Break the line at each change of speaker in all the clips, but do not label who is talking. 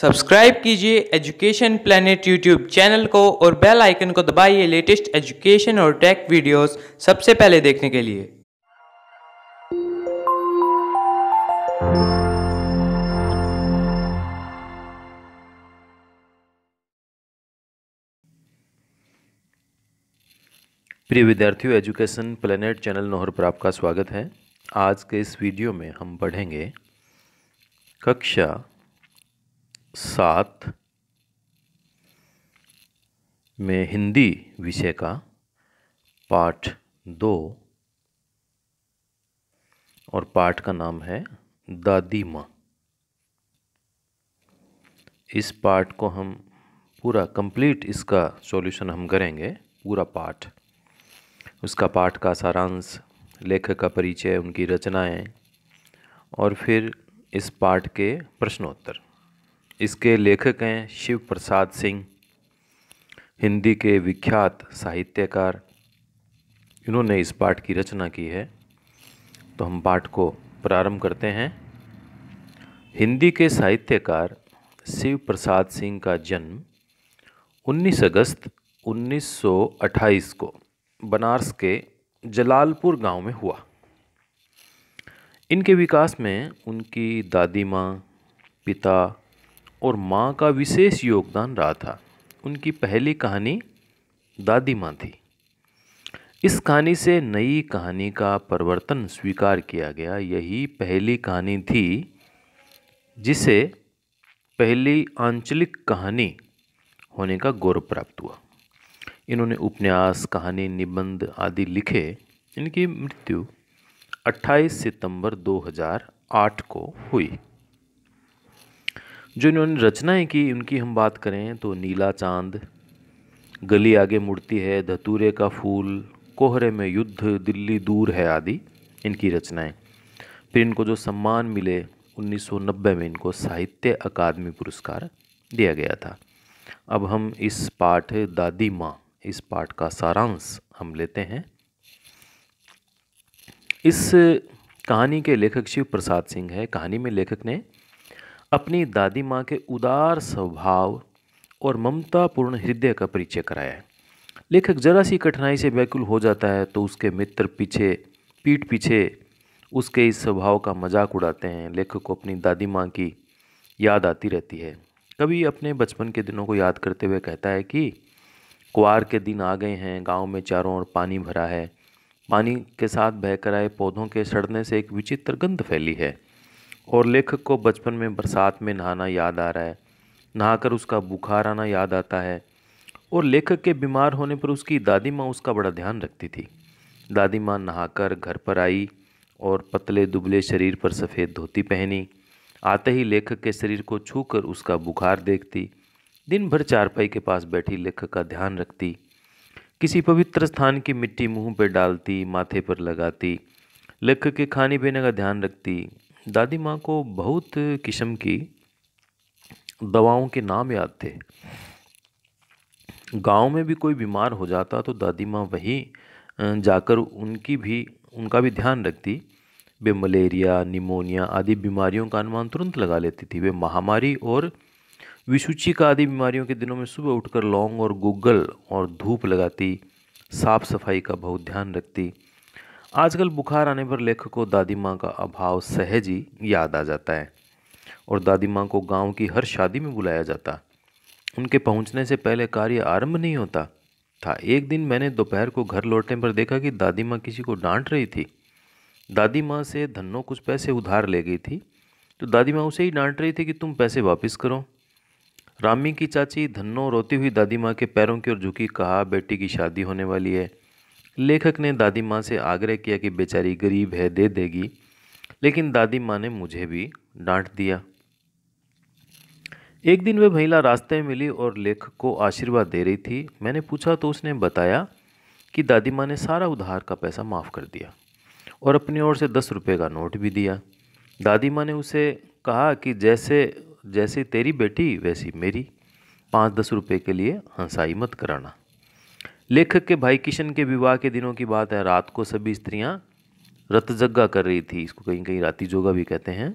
subscribe कीजिए education planet YouTube channel को और बेल आइकन को दबाइए लेटेस्ट एजुकेशन और टेक वीडियोस सबसे पहले देखने के लिए प्रिय विद्यार्थियों एजुकेशन प्लानट चैनल नोहर पर आपका स्वागत है आज के इस वीडियो में हम पढ़ेंगे कक्षा सात में हिंदी विषय का पाठ दो और पाठ का नाम है दादी माँ इस पाठ को हम पूरा कंप्लीट इसका सॉल्यूशन हम करेंगे पूरा पाठ उसका पाठ का सारांश लेखक का परिचय उनकी रचनाएं और फिर इस पाठ के प्रश्नोत्तर इसके लेखक हैं शिव प्रसाद सिंह हिंदी के विख्यात साहित्यकार इन्होंने इस पाठ की रचना की है तो हम पाठ को प्रारंभ करते हैं हिंदी के साहित्यकार शिव प्रसाद सिंह का जन्म 19 अगस्त 1928 को बनारस के जलालपुर गांव में हुआ इनके विकास में उनकी दादी माँ पिता और माँ का विशेष योगदान रहा था उनकी पहली कहानी दादी माँ थी इस कहानी से नई कहानी का परिवर्तन स्वीकार किया गया यही पहली कहानी थी जिसे पहली आंचलिक कहानी होने का गौरव प्राप्त हुआ इन्होंने उपन्यास कहानी निबंध आदि लिखे इनकी मृत्यु 28 सितंबर 2008 को हुई जो इन्होंने रचनाएं की उनकी हम बात करें तो नीला चांद गली आगे मुड़ती है धतूरे का फूल कोहरे में युद्ध दिल्ली दूर है आदि इनकी रचनाएं फिर इनको जो सम्मान मिले 1990 में इनको साहित्य अकादमी पुरस्कार दिया गया था अब हम इस पाठ दादी माँ इस पाठ का सारांश हम लेते हैं इस कहानी के लेखक शिव प्रसाद सिंह है कहानी में लेखक ने अपनी दादी माँ के उदार स्वभाव और ममतापूर्ण हृदय का परिचय कराया है लेखक जरा सी कठिनाई से व्याकुल हो जाता है तो उसके मित्र पीछे पीठ पीछे उसके इस स्वभाव का मजाक उड़ाते हैं लेखक को अपनी दादी माँ की याद आती रहती है कभी अपने बचपन के दिनों को याद करते हुए कहता है कि कुआर के दिन आ गए हैं गांव में चारों ओर पानी भरा है पानी के साथ बहकर आए पौधों के सड़ने से एक विचित्र गंध फैली है और लेखक को बचपन में बरसात में नहाना याद आ रहा है नहाकर उसका बुखार आना याद आता है और लेखक के बीमार होने पर उसकी दादी माँ उसका बड़ा ध्यान रखती थी दादी माँ नहाकर घर पर आई और पतले दुबले शरीर पर सफ़ेद धोती पहनी आते ही लेखक के शरीर को छूकर उसका बुखार देखती दिन भर चारपाई के पास बैठी लेखक का ध्यान रखती किसी पवित्र स्थान की मिट्टी मुंह पर डालती माथे पर लगाती लेखक के खाने पीने का ध्यान रखती दादी माँ को बहुत किस्म की दवाओं के नाम याद थे गांव में भी कोई बीमार हो जाता तो दादी माँ वहीं जाकर उनकी भी उनका भी ध्यान रखती वे मलेरिया निमोनिया आदि बीमारियों का अनुमान तुरंत लगा लेती थी वे महामारी और का आदि बीमारियों के दिनों में सुबह उठकर लौंग और गुगल और धूप लगाती साफ सफाई का बहुत ध्यान रखती आजकल बुखार आने पर लेखक को दादी माँ का अभाव सहज ही याद आ जाता है और दादी माँ को गांव की हर शादी में बुलाया जाता उनके पहुँचने से पहले कार्य आरंभ नहीं होता था एक दिन मैंने दोपहर को घर लौटने पर देखा कि दादी माँ किसी को डांट रही थी दादी माँ से धनों कुछ पैसे उधार ले गई थी तो दादी माँ उसे ही डांट रही थी कि तुम पैसे वापस करो रामी की चाची धन्नो रोती हुई दादी माँ के पैरों की ओर झुकी कहा बेटी की शादी होने वाली है लेखक ने दादी माँ से आग्रह किया कि बेचारी गरीब है दे देगी लेकिन दादी माँ ने मुझे भी डांट दिया एक दिन वह महिला रास्ते में मिली और लेखक को आशीर्वाद दे रही थी मैंने पूछा तो उसने बताया कि दादी माँ ने सारा उधार का पैसा माफ़ कर दिया और अपनी ओर से दस रुपये का नोट भी दिया दादी माँ ने उसे कहा कि जैसे जैसे तेरी बेटी वैसी मेरी पाँच दस रुपये के लिए हंसाई मत कराना लेखक के भाई किशन के विवाह के दिनों की बात है रात को सभी स्त्रियाँ रतजग्गा कर रही थी इसको कहीं कहीं राती जोगा भी कहते हैं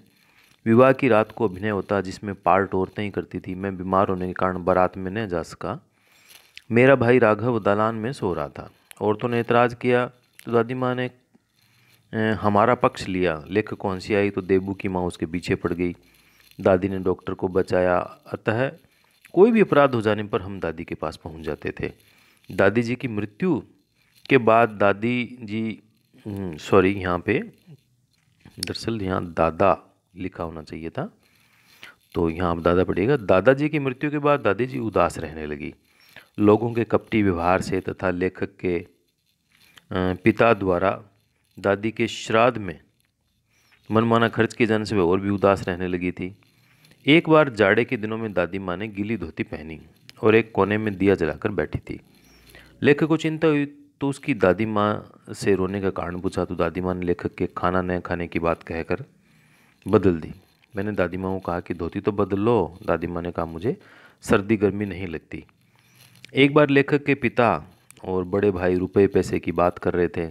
विवाह की रात को अभिनय होता जिसमें पार्ट औरतें ही करती थी मैं बीमार होने के कारण बारात में न जा सका मेरा भाई राघव दालान में सो रहा था औरतों ने ऐतराज़ किया तो दादी माँ ने हमारा पक्ष लिया लेख कौन सी आई तो देबू की माँ उसके पीछे पड़ गई दादी ने डॉक्टर को बचाया अतः कोई भी अपराध हो जाने पर हम दादी के पास पहुँच जाते थे दादी जी की मृत्यु के बाद दादी जी सॉरी हम्म, यहाँ पे दरअसल यहाँ दादा लिखा होना चाहिए था तो यहाँ आप दादा पढ़िएगा दादाजी की मृत्यु के बाद दादी जी उदास रहने लगी लोगों के कपटी व्यवहार से तथा लेखक के पिता द्वारा दादी के श्राद्ध में मनमाना खर्च किए जाने से वे और भी उदास रहने लगी थी एक बार जाड़े के दिनों में दादी माँ ने गीली धोती पहनी और एक कोने में दिया जलाकर बैठी थी लेखक को चिंता हुई तो उसकी दादी माँ से रोने का कारण पूछा तो दादी माँ ने लेखक के खाना न खाने की बात कहकर बदल दी मैंने दादी माँ को कहा कि धोती तो बदल लो दादी माँ ने कहा मुझे सर्दी गर्मी नहीं लगती एक बार लेखक के पिता और बड़े भाई रुपए पैसे की बात कर रहे थे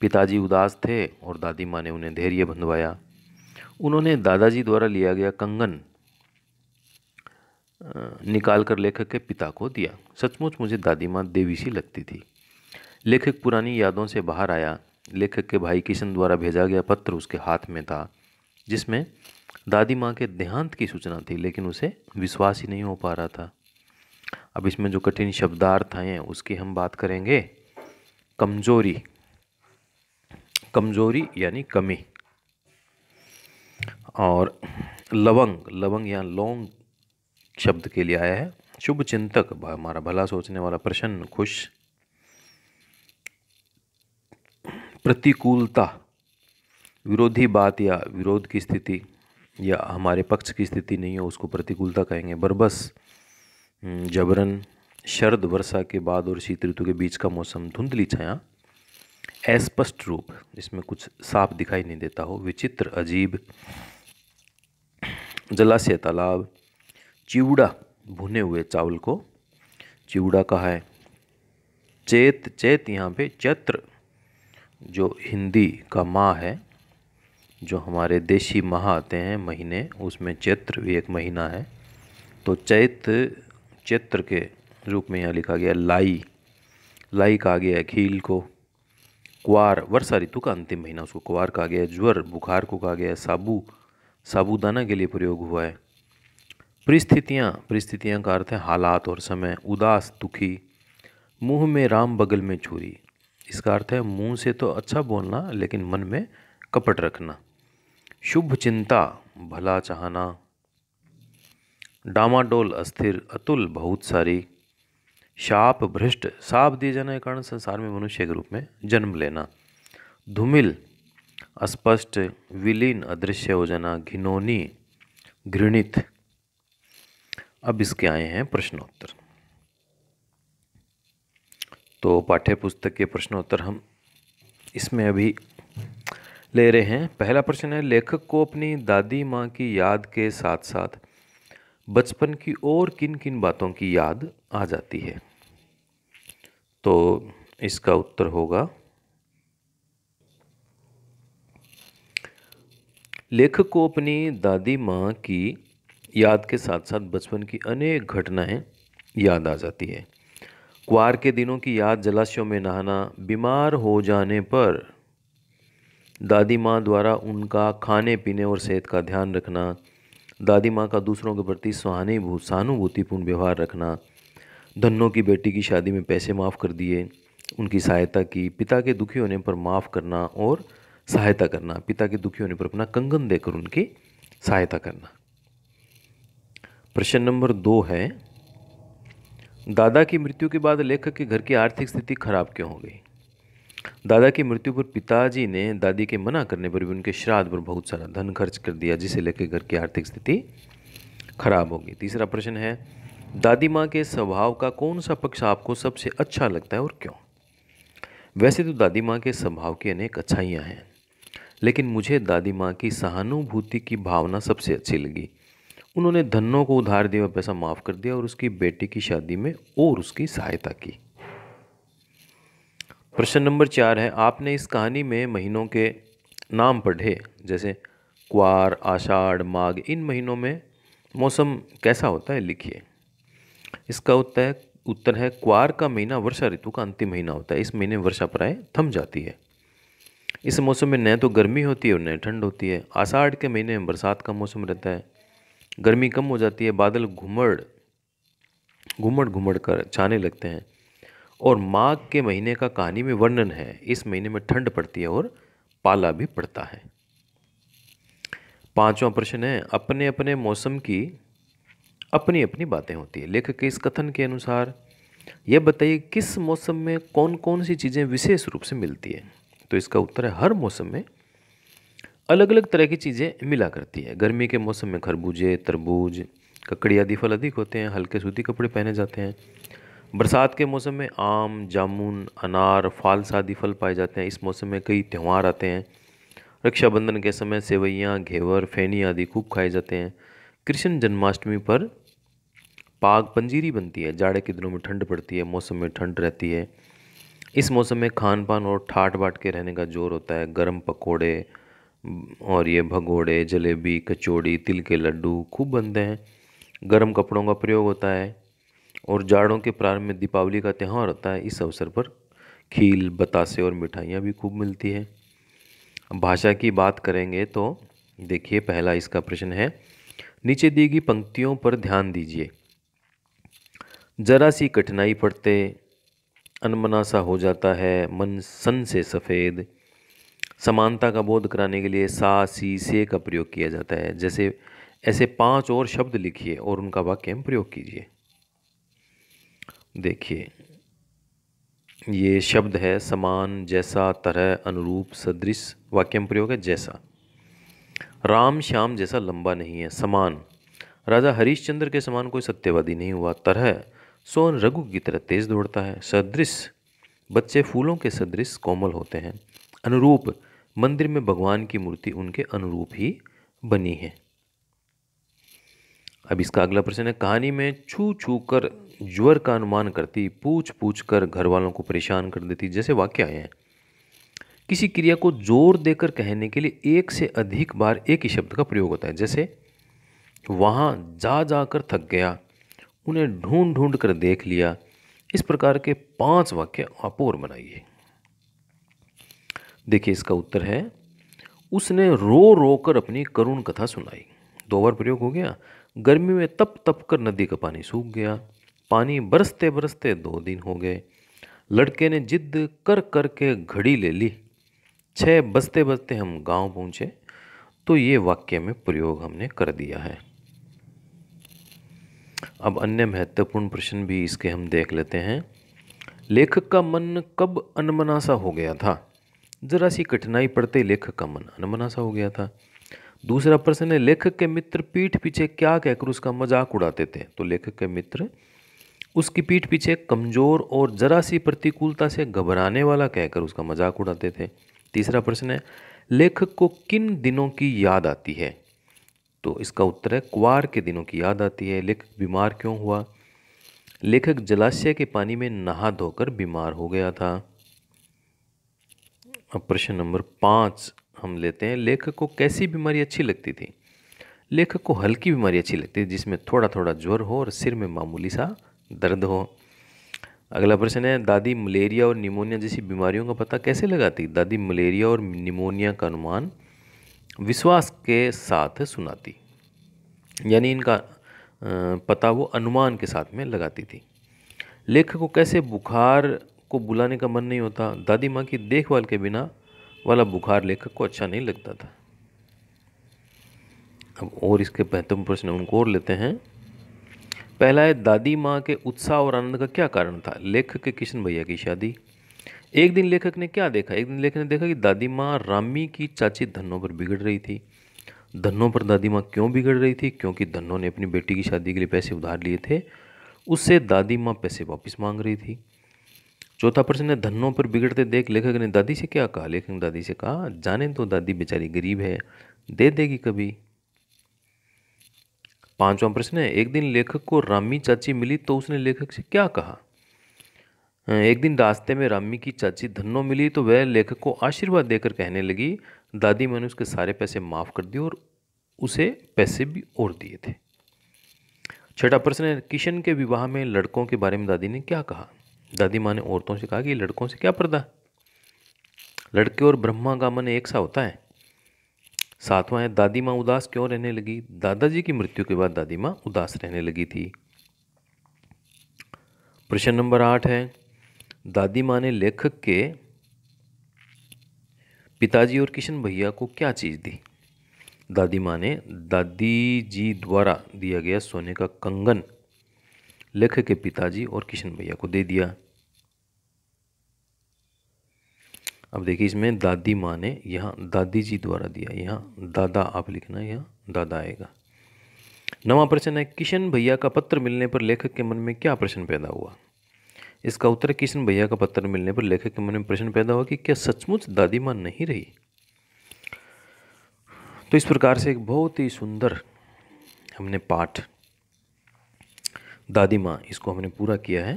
पिताजी उदास थे और दादी माँ ने उन्हें धैर्य बंधवाया उन्होंने दादाजी द्वारा लिया गया कंगन निकाल कर लेखक के पिता को दिया सचमुच मुझे दादी माँ देवी सी लगती थी लेखक पुरानी यादों से बाहर आया लेखक के भाई किशन द्वारा भेजा गया पत्र उसके हाथ में था जिसमें दादी माँ के देहांत की सूचना थी लेकिन उसे विश्वास ही नहीं हो पा रहा था अब इसमें जो कठिन शब्दार्थ हैं उसकी हम बात करेंगे कमजोरी कमजोरी यानी कमी और लवंग लवंग या लौंग शब्द के लिए आया है शुभ चिंतक हमारा भला सोचने वाला प्रसन्न खुश प्रतिकूलता विरोधी बात या विरोध की स्थिति या हमारे पक्ष की स्थिति नहीं हो उसको प्रतिकूलता कहेंगे बरबस हम्म, जबरन शरद वर्षा के बाद और शीत ऋतु के बीच का मौसम धुंधली छाया अस्पष्ट रूप इसमें कुछ साफ दिखाई नहीं देता हो विचित्र अजीब जलाशय तालाब चिवड़ा भुने हुए चावल को चिवड़ा कहा है चेत चेत यहाँ पे चैत्र जो हिंदी का माह है जो हमारे देशी माह आते हैं महीने उसमें चैत्र भी एक महीना है तो चैत चैत्र के रूप में यहाँ लिखा गया लाई लाई कहा गया है खील को कुआर वर्षा ऋतु का अंतिम महीना उसको कुआर कहा गया है ज्वर बुखार को कहा गया है साबू साबूदाना के लिए प्रयोग हुआ है परिस्थितियाँ परिस्थितियाँ का अर्थ है हालात और समय उदास दुखी मुंह में राम बगल में छुरी इसका अर्थ है मुंह से तो अच्छा बोलना लेकिन मन में कपट रखना शुभ चिंता भला चाहना डामाडोल अस्थिर अतुल बहुत सारी शाप भ्रष्ट साप दिए जाने के कारण संसार में मनुष्य के रूप में जन्म लेना धूमिल अस्पष्ट विलीन अदृश्य हो जाना घिनौनी घृणित अब इसके आए हैं प्रश्नोत्तर तो पाठ्य पुस्तक के प्रश्नोत्तर हम इसमें अभी ले रहे हैं पहला प्रश्न है लेखक को अपनी दादी माँ की याद के साथ साथ बचपन की और किन किन बातों की याद आ जाती है तो इसका उत्तर होगा लेखक को अपनी दादी माँ की याद के साथ साथ बचपन की अनेक घटनाएं याद आ जाती है कुआर के दिनों की याद जलाशयों में नहाना बीमार हो जाने पर दादी माँ द्वारा उनका खाने पीने और सेहत का ध्यान रखना दादी माँ का दूसरों के प्रति सहानुभूत सहानुभूतिपूर्ण व्यवहार रखना धनों की बेटी की शादी में पैसे माफ़ कर दिए उनकी सहायता की पिता के दुखी होने पर माफ़ करना और सहायता करना पिता के दुखी होने पर अपना कंगन देकर उनकी सहायता करना प्रश्न नंबर दो है दादा की मृत्यु के बाद लेखक के घर की आर्थिक स्थिति खराब क्यों हो गई दादा की मृत्यु पर पिताजी ने दादी के मना करने पर भी उनके श्राद्ध पर बहुत सारा धन खर्च कर दिया जिसे लेकर घर की आर्थिक स्थिति खराब हो गई तीसरा प्रश्न है दादी माँ के स्वभाव का कौन सा पक्ष आपको सबसे अच्छा लगता है और क्यों वैसे तो दादी माँ के स्वभाव की अनेक अच्छाइयाँ हैं लेकिन मुझे दादी माँ की सहानुभूति की भावना सबसे अच्छी लगी उन्होंने धनों को उधार दिया पैसा माफ़ कर दिया और उसकी बेटी की शादी में और उसकी सहायता की प्रश्न नंबर चार है आपने इस कहानी में महीनों के नाम पढ़े जैसे क्वार आषाढ़ माघ इन महीनों में मौसम कैसा होता है लिखिए इसका उत्तर है उत्तर है क्वार का महीना वर्षा ऋतु का अंतिम महीना होता है इस महीने वर्षा प्राय थम जाती है इस मौसम में न तो गर्मी होती है और न ठंड होती है आषाढ़ के महीने में बरसात का मौसम रहता है गर्मी कम हो जाती है बादल घुमड़ घुमड़ घुमड़ कर छाने लगते हैं और माघ के महीने का कहानी में वर्णन है इस महीने में ठंड पड़ती है और पाला भी पड़ता है पांचवा प्रश्न है अपने अपने मौसम की अपनी अपनी बातें होती है लेखक के इस कथन के अनुसार यह बताइए किस मौसम में कौन कौन सी चीज़ें विशेष रूप से मिलती है तो इसका उत्तर है हर मौसम में अलग अलग तरह की चीज़ें मिला करती है गर्मी के मौसम में खरबूजे तरबूज ककड़ी आदि फल अधिक होते हैं हल्के सूती कपड़े पहने जाते हैं बरसात के मौसम में आम जामुन अनार फालस आदि फल पाए जाते हैं इस मौसम में कई त्यौहार आते हैं रक्षाबंधन के समय सेवैयाँ घेवर फेनी आदि खूब खाए जाते हैं कृष्ण जन्माष्टमी पर पाग पंजीरी बनती है जाड़े के दिनों में ठंड पड़ती है मौसम में ठंड रहती है इस मौसम में खान पान और ठाट बाट के रहने का जोर होता है गर्म पकौड़े और ये भगोड़े जलेबी कचौड़ी तिल के लड्डू खूब बनते हैं गर्म कपड़ों का प्रयोग होता है और जाड़ों के प्रारंभ में दीपावली का त्यौहार होता है इस अवसर पर खील बतासे और मिठाइयाँ भी खूब मिलती है भाषा की बात करेंगे तो देखिए पहला इसका प्रश्न है नीचे दी गई पंक्तियों पर ध्यान दीजिए जरा सी कठिनाई पड़ते अनमना सा हो जाता है मन सन से सफ़ेद समानता का बोध कराने के लिए सा सी से का प्रयोग किया जाता है जैसे ऐसे पांच और शब्द लिखिए और उनका वाक्य हम प्रयोग कीजिए देखिए ये शब्द है समान जैसा तरह अनुरूप सदृश वाक्यम प्रयोग है जैसा राम श्याम जैसा लंबा नहीं है समान राजा हरिश्चंद्र के समान कोई सत्यवादी नहीं हुआ तरह सोन रघु की तरह तेज दौड़ता है सदृश बच्चे फूलों के सदृश कोमल होते हैं अनुरूप मंदिर में भगवान की मूर्ति उनके अनुरूप ही बनी है अब इसका अगला प्रश्न है कहानी में छू छू कर ज्वर का अनुमान करती पूछ पूछ कर घर वालों को परेशान कर देती जैसे वाक्य आए हैं किसी क्रिया को जोर देकर कहने के लिए एक से अधिक बार एक ही शब्द का प्रयोग होता है जैसे वहाँ जा जा कर थक गया उन्हें ढूंढ ढूंढ कर देख लिया इस प्रकार के पांच वाक्य आप और बनाइए देखिए इसका उत्तर है उसने रो रो कर अपनी करुण कथा सुनाई दो बार प्रयोग हो गया गर्मी में तप तप कर नदी का पानी सूख गया पानी बरसते बरसते दो दिन हो गए लड़के ने जिद कर कर के घड़ी ले ली छः बजते बजते हम गांव पहुंचे तो ये वाक्य में प्रयोग हमने कर दिया है अब अन्य महत्वपूर्ण प्रश्न भी इसके हम देख लेते हैं लेखक का मन कब अनमना सा हो गया था ज़रा सी कठिनाई पड़ते लेखक का मन अनमनासा हो गया था दूसरा प्रश्न है लेखक के मित्र पीठ पीछे क्या कहकर उसका मजाक उड़ाते थे तो लेखक के मित्र उसकी पीठ पीछे कमज़ोर और जरा सी प्रतिकूलता से घबराने वाला कहकर उसका मजाक उड़ाते थे तीसरा प्रश्न है लेखक को किन दिनों की याद आती है तो इसका उत्तर है कुवार के दिनों की याद आती है लेखक बीमार क्यों हुआ लेखक जलाशय के पानी में नहा धोकर बीमार हो गया था अब प्रश्न नंबर पाँच हम लेते हैं लेखक को कैसी बीमारी अच्छी लगती थी लेखक को हल्की बीमारी अच्छी लगती थी जिसमें थोड़ा थोड़ा ज्वर हो और सिर में मामूली सा दर्द हो अगला प्रश्न है दादी मलेरिया और निमोनिया जैसी बीमारियों का पता कैसे लगाती दादी मलेरिया और निमोनिया का अनुमान विश्वास के साथ सुनाती यानी इनका पता वो अनुमान के साथ में लगाती थी लेखक को कैसे बुखार को बुलाने का मन नहीं होता दादी माँ की देखभाल के बिना वाला बुखार लेखक को अच्छा नहीं लगता था अब और इसके बेहतम प्रश्न उनको और लेते हैं पहला है दादी माँ के उत्साह और आनंद का क्या कारण था लेखक के किशन भैया की शादी एक दिन लेखक ने क्या देखा एक दिन लेखक ने देखा कि दादी माँ रामी की चाची धनों पर बिगड़ रही थी धनों पर दादी माँ क्यों बिगड़ रही थी क्योंकि धनों ने अपनी बेटी की शादी के लिए पैसे उधार लिए थे उससे दादी माँ पैसे वापस मांग रही थी चौथा प्रश्न है धनों पर बिगड़ते देख लेखक ने दादी से क्या कहा लेखक दादी से कहा जाने तो दादी बेचारी गरीब है दे देगी कभी पांचवा प्रश्न है एक दिन लेखक को रामी चाची मिली तो उसने लेखक से क्या कहा एक दिन रास्ते में रामी की चाची धनो मिली तो वह लेखक को आशीर्वाद देकर कहने लगी दादी मैंने उसके सारे पैसे माफ़ कर दिए और उसे पैसे भी और दिए थे छठा प्रश्न है किशन के विवाह में लड़कों के बारे में दादी ने क्या कहा दादी माँ ने औरतों से कहा कि लड़कों से क्या पर्दा लड़के और ब्रह्मा का मन एक सा होता है सातवां है दादी माँ उदास क्यों रहने लगी दादाजी की मृत्यु के बाद दादी माँ उदास रहने लगी थी प्रश्न नंबर आठ है दादी माँ ने लेखक के पिताजी और किशन भैया को क्या चीज़ दी दादी माँ ने दादी जी द्वारा दिया गया सोने का कंगन लेखक के पिताजी और किशन भैया को दे दिया अब देखिए इसमें दादी माँ ने यहाँ दादी जी द्वारा दिया यहाँ दादा आप लिखना यहाँ दादा आएगा नवा प्रश्न है किशन भैया का पत्र मिलने पर लेखक के मन में क्या प्रश्न पैदा हुआ इसका उत्तर किशन भैया का पत्र मिलने पर लेखक के मन में प्रश्न पैदा हुआ कि क्या सचमुच दादी माँ नहीं रही तो इस प्रकार से एक बहुत ही सुंदर हमने पाठ दादी माँ इसको हमने पूरा किया है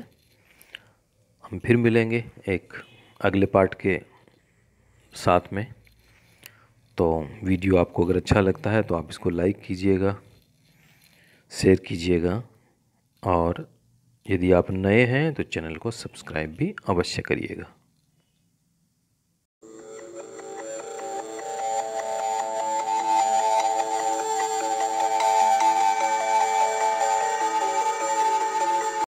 हम फिर मिलेंगे एक अगले पार्ट के साथ में तो वीडियो आपको अगर अच्छा लगता है तो आप इसको लाइक कीजिएगा शेयर कीजिएगा और यदि आप नए हैं तो चैनल को सब्सक्राइब भी अवश्य करिएगा